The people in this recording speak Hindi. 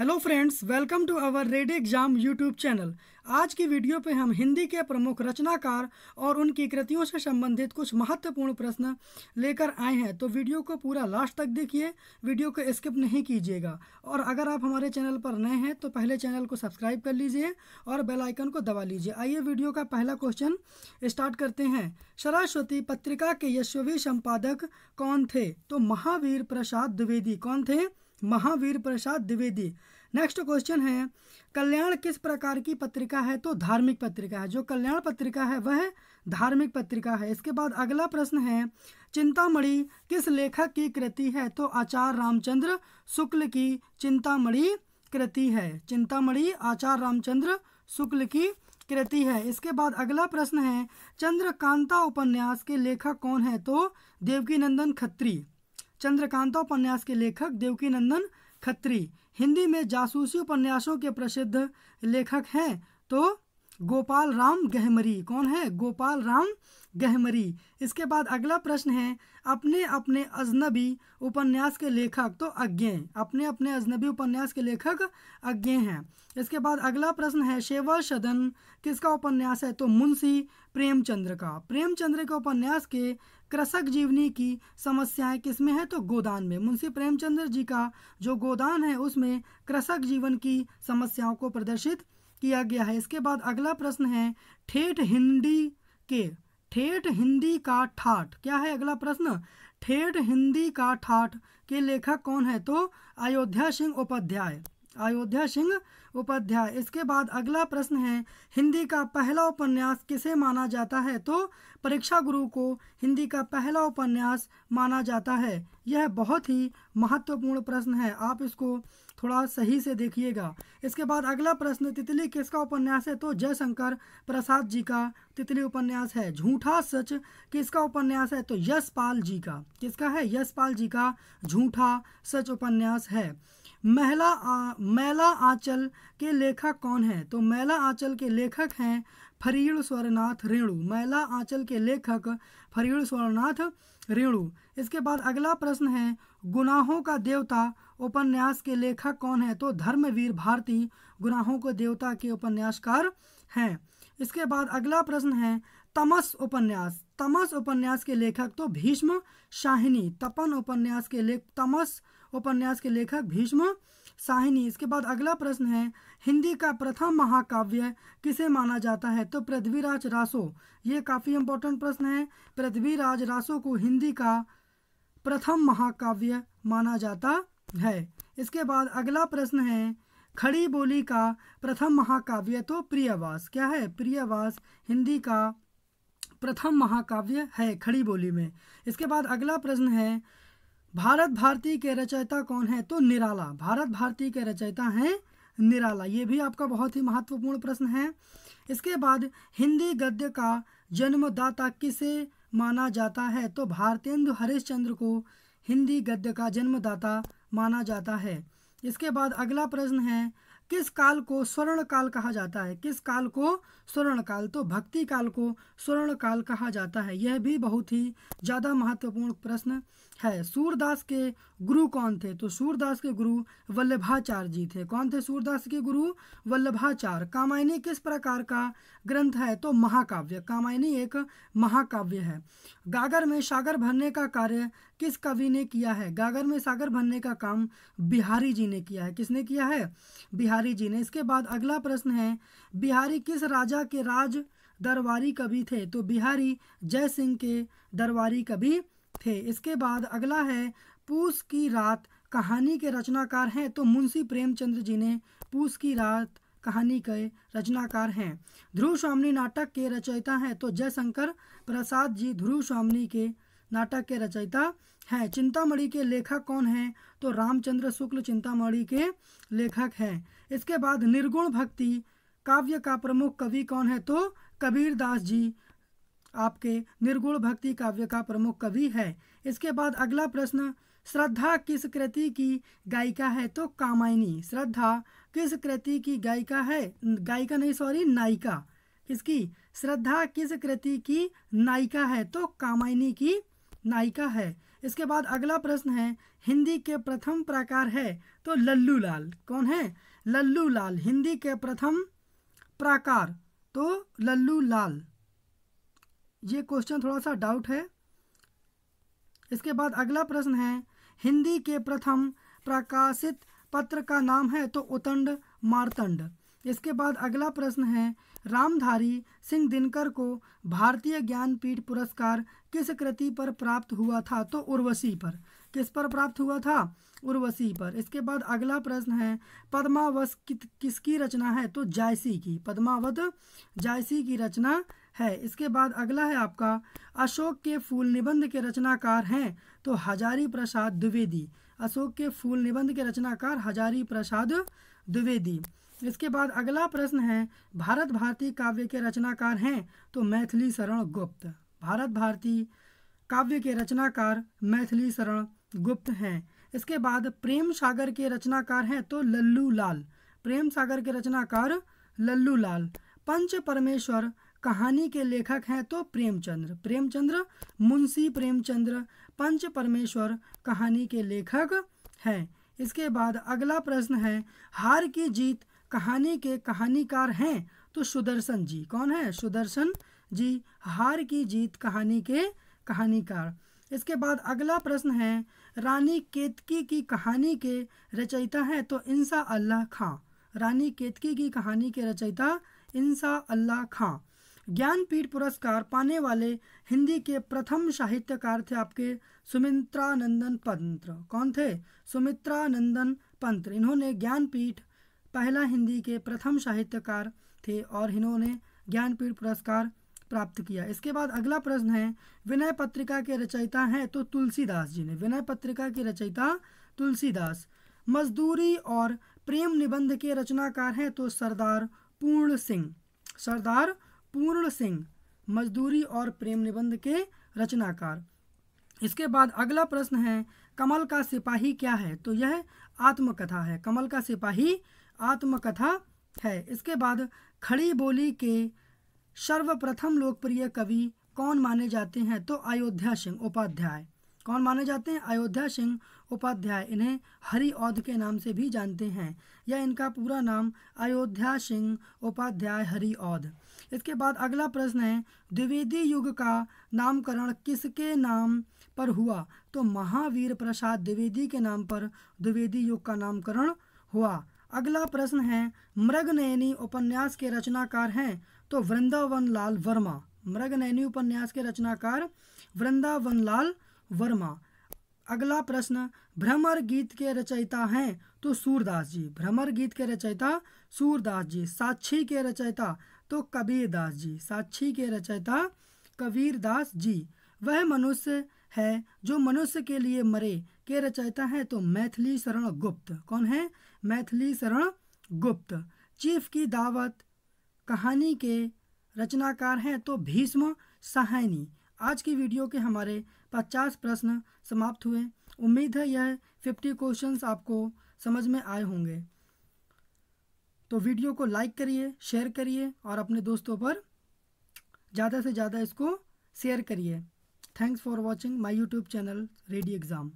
hello friends welcome to our ready exam YouTube channel आज की वीडियो पे हम हिंदी के प्रमुख रचनाकार और उनकी कृतियों से संबंधित कुछ महत्वपूर्ण प्रश्न लेकर आए हैं तो वीडियो को पूरा लास्ट तक देखिए वीडियो को स्किप नहीं कीजिएगा और अगर आप हमारे चैनल पर नए हैं तो पहले चैनल को सब्सक्राइब कर लीजिए और बेलाइकन को दबा लीजिए आइए वीडियो का पहला क्वेश्चन स्टार्ट करते हैं सरस्वती पत्रिका के यशवी संपादक कौन थे तो महावीर प्रसाद द्विवेदी कौन थे महावीर प्रसाद द्विवेदी नेक्स्ट क्वेश्चन है कल्याण किस प्रकार की पत्रिका है तो धार्मिक पत्रिका है जो कल्याण पत्रिका है वह धार्मिक पत्रिका है इसके बाद अगला प्रश्न है चिंतामणि किस लेखक की कृति है तो आचार्य रामचंद्र शुक्ल की चिंतामणि कृति है चिंतामणि आचार्य रामचंद्र शुक्ल की कृति है इसके बाद अगला प्रश्न है चंद्रकांता उपन्यास के लेखक कौन है तो देवकीनंदन खत्री चंद्रकांता उपन्यास के लेखक देवकी नंदन खत्री हिंदी में जासूसी उपन्यासों के प्रसिद्ध लेखक हैं तो गोपाल राम गहमरी कौन है गोपाल राम गहमरी इसके बाद अगला प्रश्न है अपने अपने अजनबी उपन्यास के लेखक तो अज्ञे अपने अपने अजनबी उपन्यास के लेखक अज्ञे हैं इसके बाद अगला प्रश्न है शेवल सदन किसका उपन्यास है तो मुंशी प्रेमचंद्र का प्रेमचंद्र के उपन्यास के कृषक जीवनी की समस्याएं किसमें है तो गोदान में मुंशी प्रेमचंद्र जी का जो गोदान है उसमें कृषक जीवन की समस्याओं को प्रदर्शित किया गया है इसके बाद अगला प्रश्न है ठेठ हिंदी के ठेठ हिंदी का ठाठ क्या है अगला प्रश्न ठेठ हिंदी का ठाठ के लेखक कौन है तो अयोध्या सिंह उपाध्याय अयोध्या सिंह उपाध्याय इसके बाद अगला प्रश्न है हिंदी का पहला उपन्यास किसे माना जाता है तो परीक्षा गुरु को हिंदी का पहला उपन्यास माना जाता है यह बहुत ही महत्वपूर्ण प्रश्न है आप इसको थोड़ा सही से देखिएगा इसके बाद अगला प्रश्न तितली किसका उपन्यास है तो जयशंकर प्रसाद जी का तितली उपन्यास है झूठा सच किसका उपन्यास है तो यशपाल जी का किसका है यशपाल जी का झूठा सच उपन्यास है महिला मैला आंचल के लेखक कौन है तो मैला आंचल के लेखक हैं फरीड़ स्वरनाथ रेणु मैला आंचल के लेखक फरीड़ स्वरनाथ रेणु इसके बाद अगला प्रश्न है गुनाहों का देवता उपन्यास के लेखक कौन है तो धर्मवीर भारती गुनाहों को देवता के उपन्यासकार हैं इसके बाद अगला प्रश्न है तमस उपन्यास तमस उपन्यास के लेखक तो भीष्म शाहिनी तपन उपन्यास के लेख तमस उपन्यास के लेखक भीष्म साहिनी इसके बाद अगला प्रश्न है हिंदी का प्रथम महाकाव्य किसे माना जाता है तो पृथ्वीराज रासो ये काफ़ी इंपॉर्टेंट प्रश्न है पृथ्वीराज रासो को हिंदी का प्रथम महाकाव्य माना जाता है इसके बाद अगला प्रश्न है खड़ी बोली का प्रथम महाकाव्य तो प्रियवास क्या है प्रियवास हिंदी का प्रथम महाकाव्य है खड़ी बोली में इसके बाद अगला प्रश्न है भारत भारती के रचयिता कौन है तो निराला भारत भारती के रचयिता हैं निराला ये भी आपका बहुत ही महत्वपूर्ण प्रश्न है इसके बाद हिंदी गद्य का जन्मदाता किसे माना जाता है तो भारतेंदु हरिश्चंद्र को हिंदी गद्य का जन्मदाता माना जाता है इसके बाद अगला प्रश्न है किस काल को स्वर्ण काल कहा जाता है किस काल को स्वर्ण काल तो भक्ति काल को स्वर्ण काल कहा जाता है यह भी बहुत ही ज़्यादा महत्वपूर्ण प्रश्न है सूरदास के गुरु कौन थे तो सूरदास के गुरु वल्लभाचार्य जी थे कौन थे सूरदास के गुरु वल्लभाचार्य कामायनी किस प्रकार का ग्रंथ है तो महाकाव्य कामायनी एक महाकाव्य है गागर में सागर भरने का कार्य किस कवि ने किया है गागर में सागर भरने का काम बिहारी जी ने किया है किसने किया है बिहारी जी ने इसके बाद अगला प्रश्न है बिहारी किस राजा के राज दरबारी कवि थे तो बिहारी जय सिंह के दरबारी कवि थे इसके बाद अगला है पूस की रात कहानी के रचनाकार हैं तो मुंशी प्रेमचंद्र जी ने पूस की रात कहानी के रचनाकार हैं ध्रुव स्वामी नाटक के रचयिता हैं तो जयशंकर प्रसाद जी ध्रुव स्वामी के नाटक के रचयिता हैं चिंतामणि के लेखक कौन हैं तो रामचंद्र शुक्ल चिंतामणि के लेखक हैं इसके बाद निर्गुण भक्ति काव्य का प्रमुख कवि कौन है तो कबीर दास जी आपके निर्गुण भक्ति काव्य का प्रमुख कवि है इसके बाद अगला प्रश्न श्रद्धा किस कृति की गायिका है तो कामायनी श्रद्धा किस कृति की गायिका है गायिका नहीं सॉरी नायिका किसकी श्रद्धा किस कृति की नायिका है तो कामायनी की नायिका है इसके बाद अगला प्रश्न है हिंदी के प्रथम प्रकार है तो लल्लू लाल कौन है लल्लू लाल हिंदी के प्रथम प्राकार तो लल्लू लाल ये क्वेश्चन थोड़ा सा डाउट है इसके बाद अगला प्रश्न है हिंदी के प्रथम प्रकाशित पत्र का नाम है तो उतंड मारतंड इसके बाद अगला प्रश्न है रामधारी सिंह दिनकर को भारतीय ज्ञानपीठ पुरस्कार किस कृति पर प्राप्त हुआ था तो उर्वशी पर किस पर प्राप्त हुआ था उर्वशी पर इसके बाद अगला प्रश्न है पद्मावत कि, किसकी रचना है तो जायसी की पद्मावत जायसी की रचना है इसके बाद अगला है आपका अशोक के फूल निबंध के रचनाकार हैं तो हजारी प्रसाद द्विवेदी अशोक के फूल निबंध के रचनाकार हजारी प्रसाद द्विवेदी इसके बाद अगला प्रश्न है भारत भारती काव्य के रचनाकार हैं तो मैथिली शरण गुप्त भारत भारती काव्य के रचनाकार मैथिली शरण गुप्त हैं इसके बाद प्रेम सागर के रचनाकार हैं तो लल्लू लाल प्रेम सागर के रचनाकार लल्लू लाल पंच परमेश्वर कहानी के लेखक हैं तो प्रेमचंद्र प्रेमचंद्र मुंशी प्रेमचंद्र पंच परमेश्वर कहानी के लेखक हैं इसके बाद अगला प्रश्न है हार की जीत कहानी के कहानीकार हैं तो सुदर्शन जी कौन है सुदर्शन जी हार की जीत कहानी के कहानीकार इसके बाद अगला प्रश्न है रानी केतकी की कहानी के रचयिता हैं तो इंसा अल्लाह खां रानी केतकी की कहानी के रचयिता इंसा अल्लाह खां ज्ञानपीठ पुरस्कार पाने वाले हिंदी के प्रथम साहित्यकार थे आपके सुमित्रानंदन पंत्र कौन थे सुमित्रानंदन पंत्र इन्होंने ज्ञानपीठ पहला हिंदी के प्रथम साहित्यकार थे और इन्होंने ज्ञानपीठ पुरस्कार प्राप्त किया इसके बाद अगला प्रश्न है विनय पत्रिका के रचयिता हैं तो तुलसीदास जी ने विनय पत्रिका के रचयिता तुलसीदास मजदूरी और प्रेम निबंध के रचनाकार हैं तो सरदार पूर्ण सिंह सरदार पूर्ण सिंह मजदूरी और प्रेम निबंध के रचनाकार इसके बाद अगला प्रश्न है कमल का सिपाही क्या है तो यह आत्मकथा है कमल का सिपाही आत्मकथा है इसके बाद खड़ी बोली के सर्वप्रथम लोकप्रिय कवि कौन माने जाते हैं तो अयोध्या सिंह उपाध्याय कौन माने जाते हैं अयोध्या सिंह उपाध्याय इन्हें औद के नाम से भी जानते हैं या इनका पूरा नाम अयोध्या सिंह उपाध्याय औद इसके बाद अगला प्रश्न है द्विवेदी युग का नामकरण किसके नाम पर हुआ तो महावीर प्रसाद द्विवेदी के नाम पर द्विवेदी युग का नामकरण हुआ अगला प्रश्न है मृगनयनी उपन्यास के रचनाकार हैं तो वृंदावन लाल वर्मा नैनी उपन्यास के रचनाकार वृंदावन लाल वर्मा अगला प्रश्न भ्रमर गीत के रचयिता हैं तो सूरदास जी भ्रमर गीत के रचयिता सूरदास जी साक्षी के रचयिता तो कबीर दास जी साक्षी के रचयिता कबीर दास जी वह मनुष्य है जो मनुष्य के लिए मरे के रचयिता है तो मैथिली शरण गुप्त कौन है मैथिली शरण गुप्त चीफ की दावत कहानी के रचनाकार हैं तो भीष्म सहायनी आज की वीडियो के हमारे 50 प्रश्न समाप्त हुए उम्मीद है यह 50 क्वेश्चंस आपको समझ में आए होंगे तो वीडियो को लाइक करिए शेयर करिए और अपने दोस्तों पर ज़्यादा से ज़्यादा इसको शेयर करिए thanks for watching my YouTube channel ready exam